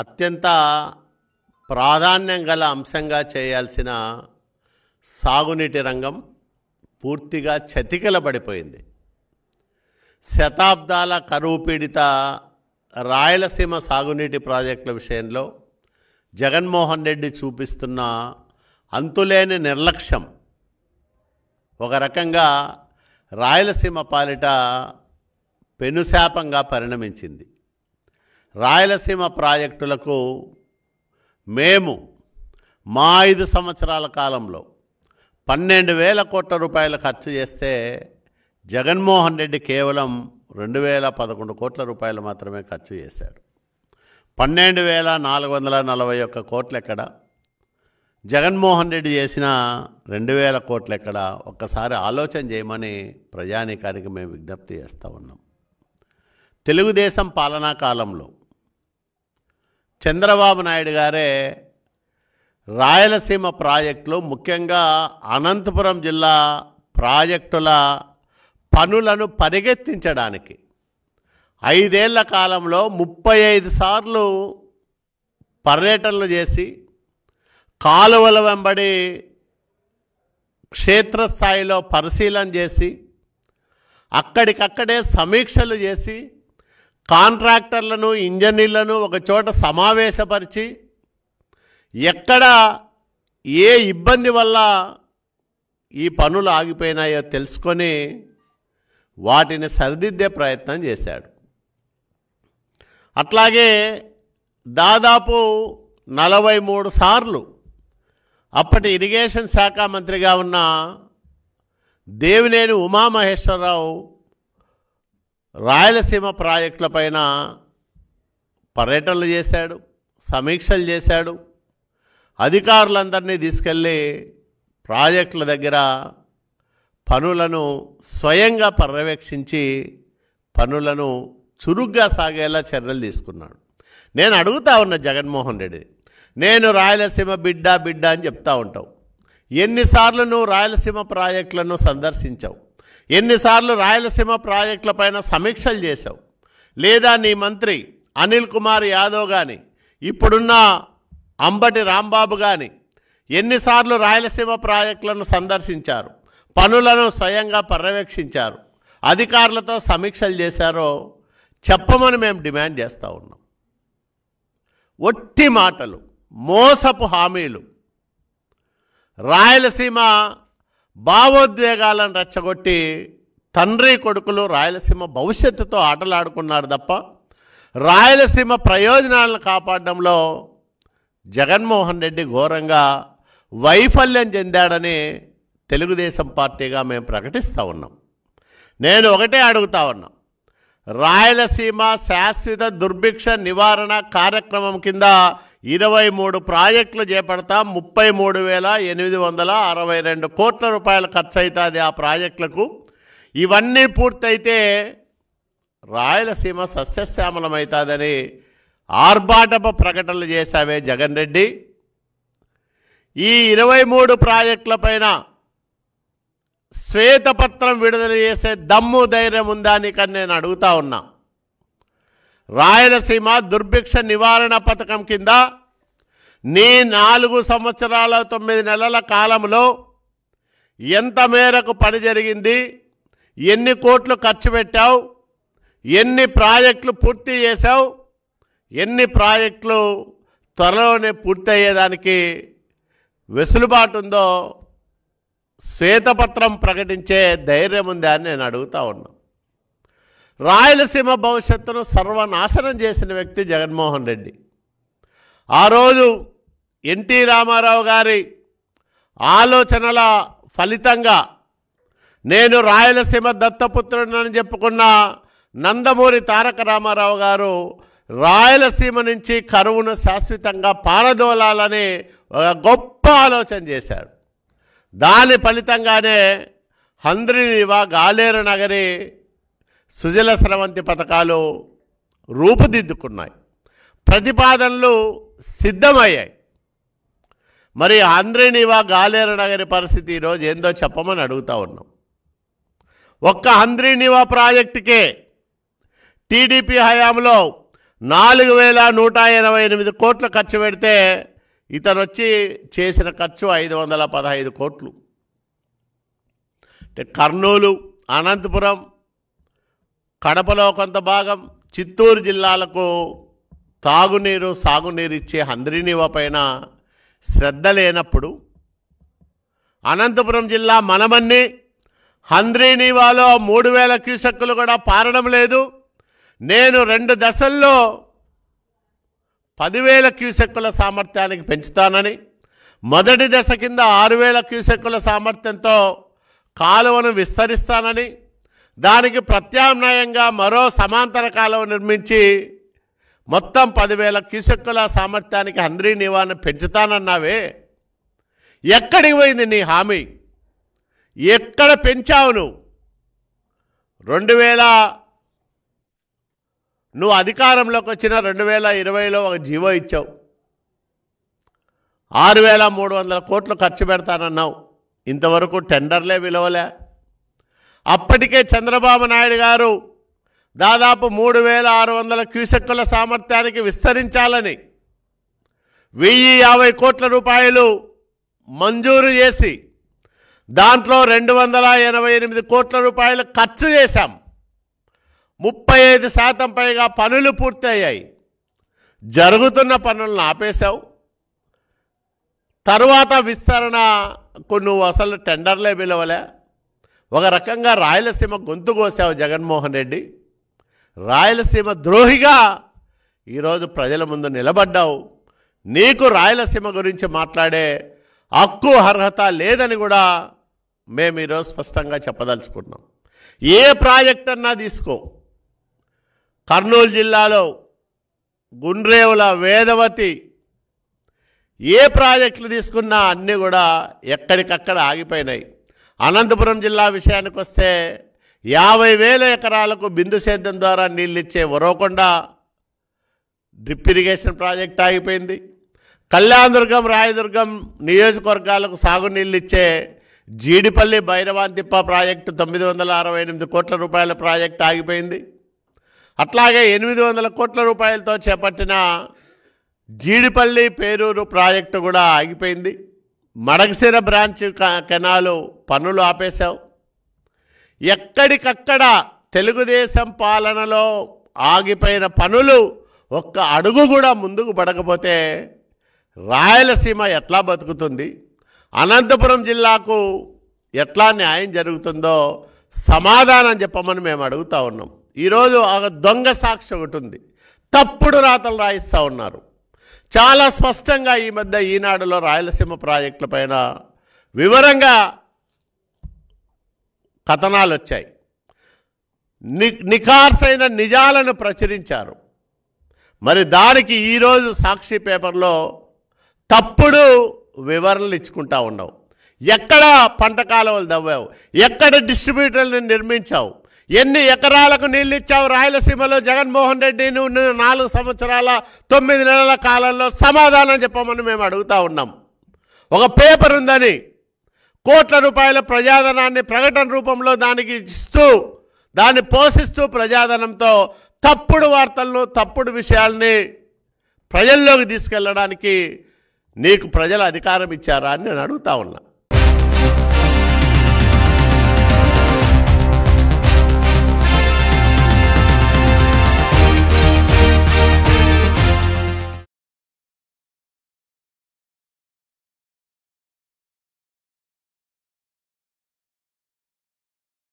అత్యంత ప్రాధాన్యం గల అంశంగా చేయాల్సిన సాగునీటి రంగం పూర్తిగా చతికిలబడిపోయింది శతాబ్దాల కరువు పీడిత రాయలసీమ సాగునీటి ప్రాజెక్టుల విషయంలో జగన్మోహన్ రెడ్డి చూపిస్తున్న అంతులేని నిర్లక్ష్యం ఒక రకంగా రాయలసీమ పాలిట పెనుశాపంగా పరిణమించింది రాయలసీమ ప్రాజెక్టులకు మేము మా ఐదు సంవత్సరాల కాలంలో పన్నెండు వేల కోట్ల రూపాయలు ఖర్చు చేస్తే జగన్మోహన్ రెడ్డి కేవలం రెండు వేల పదకొండు కోట్ల రూపాయలు మాత్రమే ఖర్చు చేశాడు పన్నెండు వేల నాలుగు వందల నలభై ఒక్క కోట్లు ఎక్కడ జగన్మోహన్ రెడ్డి చేసిన రెండు వేల కోట్లు ఎక్కడ ఒక్కసారి ఆలోచన చేయమని ప్రజానీకానికి మేము విజ్ఞప్తి చేస్తూ ఉన్నాం తెలుగుదేశం పాలనా కాలంలో చంద్రబాబు నాయుడు గారే రాయలసీమ ప్రాజెక్టులో ముఖ్యంగా అనంతపురం జిల్లా ప్రాజెక్టుల పనులను పరిగెత్తించడానికి ఐదేళ్ల కాలంలో ముప్పై ఐదు సార్లు పర్యటనలు చేసి కాలువల వెంబడి క్షేత్రస్థాయిలో పరిశీలన చేసి అక్కడికక్కడే సమీక్షలు చేసి కాంట్రాక్టర్లను ఇంజనీర్లను ఒక చోట సమావేశపరిచి ఎక్కడ ఏ ఇబ్బంది వల్ల ఈ పనులు ఆగిపోయినాయో తెలుసుకొని వాటిని సరిదిద్దే ప్రయత్నం చేశాడు అట్లాగే దాదాపు నలభై మూడు సార్లు అప్పటి ఇరిగేషన్ శాఖ మంత్రిగా ఉన్న దేవినేని ఉమామహేశ్వరరావు రాయలసీమ ప్రాజెక్టులపైన పర్యటనలు చేశాడు సమీక్షలు చేశాడు అధికారులందరినీ తీసుకెళ్ళి ప్రాజెక్టుల దగ్గర పనులను స్వయంగా పర్యవేక్షించి పనులను చురుగ్గా సాగేలా చర్యలు తీసుకున్నాడు నేను అడుగుతా ఉన్న జగన్మోహన్ రెడ్డి నేను రాయలసీమ బిడ్డ బిడ్డ అని చెప్తా ఉంటావు ఎన్నిసార్లు నువ్వు రాయలసీమ ప్రాజెక్టులను సందర్శించావు ఎన్నిసార్లు రాయలసీమ ప్రాజెక్టుల పైన సమీక్షలు చేశావు లేదా నీ మంత్రి అనిల్ కుమార్ యాదవ్ కానీ ఇప్పుడున్న అంబటి రాంబాబు కానీ ఎన్నిసార్లు రాయలసీమ ప్రాజెక్టులను సందర్శించారు పనులను స్వయంగా పర్యవేక్షించారు అధికారులతో సమీక్షలు చేశారో చెప్పమని మేము డిమాండ్ చేస్తూ ఉన్నాం ఒట్టి మాటలు మోసపు హామీలు రాయలసీమ భావోద్వేగాలను రెచ్చగొట్టి తండ్రి కొడుకులు రాయలసీమ భవిష్యత్తుతో ఆటలాడుకున్నారు తప్ప రాయలసీమ ప్రయోజనాలను కాపాడడంలో జగన్మోహన్ రెడ్డి ఘోరంగా వైఫల్యం చెందాడని తెలుగుదేశం పార్టీగా మేము ప్రకటిస్తూ ఉన్నాం నేను ఒకటే అడుగుతా ఉన్నాం రాయలసీమ శాశ్వత దుర్భిక్ష నివారణ కార్యక్రమం కింద ఇరవై మూడు ప్రాజెక్టులు చేపడతా ముప్పై మూడు వేల ఎనిమిది వందల అరవై రెండు కోట్ల రూపాయలు ఖర్చు అవుతుంది ఆ ప్రాజెక్టులకు ఇవన్నీ పూర్తయితే రాయలసీమ సస్యశ్యామలమవుతుందని ఆర్భాటప ప్రకటనలు చేశావే జగన్ రెడ్డి ఈ ఇరవై మూడు ప్రాజెక్టులపైన శ్వేతపత్రం విడుదల చేసే దమ్ము ధైర్యం ఉందా అని నేను అడుగుతా ఉన్నా రాయలసీమ దుర్భిక్ష నివారణ పథకం కింద నీ నాలుగు సంవత్సరాల తొమ్మిది నెలల కాలంలో ఎంత మేరకు పని జరిగింది ఎన్ని కోట్లు ఖర్చు పెట్టావు ఎన్ని ప్రాజెక్టులు పూర్తి చేశావు ఎన్ని ప్రాజెక్టులు త్వరలోనే పూర్తి అయ్యేదానికి వెసులుబాటు ఉందో శ్వేతపత్రం ప్రకటించే ధైర్యం ఉందా అని నేను అడుగుతా ఉన్నాను రాయలసీమ భవిష్యత్తును సర్వనాశనం చేసిన వ్యక్తి జగన్మోహన్ రెడ్డి ఆ రోజు ఎన్టీ రామారావు గారి ఆలోచనల ఫలితంగా నేను రాయలసీమ దత్తపుత్రుడని చెప్పుకున్న నందమూరి తారక రామారావు గారు రాయలసీమ నుంచి కరువును శాశ్వతంగా పారదోలాలని ఒక గొప్ప ఆలోచన చేశాడు దాని ఫలితంగానే హంద్రినివ గాలేరు నగరి సుజల స్రవంతి పథకాలు రూపుదిద్దుకున్నాయి ప్రతిపాదనలు సిద్ధమయ్యాయి మరి ఆంధ్రేనివా గాలేర నగరి పరిస్థితి ఈరోజు ఏందో చెప్పమని అడుగుతూ ఉన్నాం ఒక్క ఆంధ్రేనివా ప్రాజెక్టుకే టీడీపీ హయాంలో నాలుగు వేల నూట ఎనభై ఎనిమిది కోట్లు ఖర్చు పెడితే ఇతను వచ్చి చేసిన ఖర్చు ఐదు వందల పదహైదు కోట్లు అంటే కర్నూలు అనంతపురం కడపలో కొంత భాగం చిత్తూరు జిల్లాలకు తాగునీరు సాగునీరు ఇచ్చే హంద్రీనివ పైన శ్రద్ధ లేనప్పుడు అనంతపురం జిల్లా మనమన్ని హంద్రీనివాలో మూడు వేల క్యూసెక్కులు కూడా పారడం లేదు నేను రెండు దశల్లో పదివేల క్యూసెక్కుల సామర్థ్యానికి పెంచుతానని మొదటి దశ కింద ఆరు వేల క్యూసెక్కుల సామర్థ్యంతో కాలువను విస్తరిస్తానని దానికి ప్రత్యామ్నాయంగా మరో సమాంతర కాలువ నిర్మించి మొత్తం పదివేల క్యూసెక్కుల సామర్థ్యానికి హంద్రీ నివారణ పెంచుతానన్నావే ఎక్కడికి పోయింది నీ హామీ ఎక్కడ పెంచావు నువ్వు రెండు వేల నువ్వు అధికారంలోకి వచ్చిన రెండు వేల ఇరవైలో ఒక జీవో ఇచ్చావు ఆరు వేల మూడు వందల కోట్లు ఖర్చు పెడతానన్నావు ఇంతవరకు టెండర్లే విలువలే అప్పటికే చంద్రబాబు నాయుడు గారు దాదాపు మూడు వేల ఆరు వందల క్యూసెక్కుల సామర్థ్యానికి విస్తరించాలని వెయ్యి యాభై కోట్ల రూపాయలు మంజూరు చేసి దాంట్లో రెండు వందల ఎనభై ఎనిమిది కోట్ల రూపాయలు ఖర్చు చేశాం ముప్పై ఐదు శాతం పైగా పనులు పూర్తయ్యాయి జరుగుతున్న పనులను ఆపేశావు తరువాత విస్తరణకు నువ్వు అసలు టెండర్లే పిలవలే ఒక రకంగా రాయలసీమ గొంతు కోసావు జగన్మోహన్ రెడ్డి రాయలసీమ ద్రోహిగా ఈరోజు ప్రజల ముందు నిలబడ్డావు నీకు రాయలసీమ గురించి మాట్లాడే హక్కు అర్హత లేదని కూడా మేము ఈరోజు స్పష్టంగా చెప్పదలుచుకుంటున్నాం ఏ ప్రాజెక్ట్ అన్నా తీసుకో కర్నూలు జిల్లాలో గుండ్రేవుల వేదవతి ఏ ప్రాజెక్టులు తీసుకున్నా అన్నీ కూడా ఎక్కడికక్కడ ఆగిపోయినాయి అనంతపురం జిల్లా విషయానికి వస్తే యాభై వేల ఎకరాలకు బిందు సేద్యం ద్వారా నీళ్ళిచ్చే వరోకొండ డ్రిప్ ఇరిగేషన్ ప్రాజెక్ట్ ఆగిపోయింది కళ్యాణదుర్గం రాయదుర్గం నియోజకవర్గాలకు సాగునీళ్ళిచ్చే జీడిపల్లి భైరవాంతిప్ప ప్రాజెక్టు తొమ్మిది వందల అరవై ఎనిమిది కోట్ల రూపాయల ప్రాజెక్టు ఆగిపోయింది అట్లాగే ఎనిమిది వందల కోట్ల రూపాయలతో చేపట్టిన జీడిపల్లి పేరూరు ప్రాజెక్టు కూడా ఆగిపోయింది మడగసిర బ్రాంచ్ కెనాలు పనులు ఆపేశావు ఎక్కడికక్కడ తెలుగుదేశం పాలనలో ఆగిపోయిన పనులు ఒక్క అడుగు కూడా ముందుకు పడకపోతే రాయలసీమ ఎట్లా బతుకుతుంది అనంతపురం జిల్లాకు ఎట్లా న్యాయం జరుగుతుందో సమాధానం చెప్పమని మేము అడుగుతూ ఉన్నాం ఈరోజు ఒక దొంగ సాక్షి ఒకటి ఉంది తప్పుడు రాతలు రాయిస్తూ ఉన్నారు చాలా స్పష్టంగా ఈ మధ్య ఈనాడులో రాయలసీమ ప్రాజెక్టుల పైన వివరంగా కథనాలు వచ్చాయి ని నిఖార్సైన నిజాలను ప్రచురించారు మరి దానికి ఈరోజు సాక్షి పేపర్లో తప్పుడు వివరణలు ఇచ్చుకుంటా ఉన్నావు ఎక్కడ పంట కాలువలు దవ్వావు ఎక్కడ డిస్ట్రిబ్యూటర్లను నిర్మించావు ఎన్ని ఎకరాలకు నీళ్ళు ఇచ్చావు రాయలసీమలో జగన్మోహన్ రెడ్డి నువ్వు నాలుగు సంవత్సరాల తొమ్మిది నెలల కాలంలో సమాధానం చెప్పమని మేము అడుగుతూ ఉన్నాం ఒక పేపర్ ఉందని కోట్ల రూపాయల ప్రజాధనాన్ని ప్రకటన రూపంలో దానికి ఇస్తూ దాన్ని పోషిస్తూ ప్రజాధనంతో తప్పుడు వార్తలను తప్పుడు విషయాల్ని ప్రజల్లోకి తీసుకెళ్ళడానికి నీకు ప్రజల అధికారం ఇచ్చారా అని నేను అడుగుతా ఉన్నా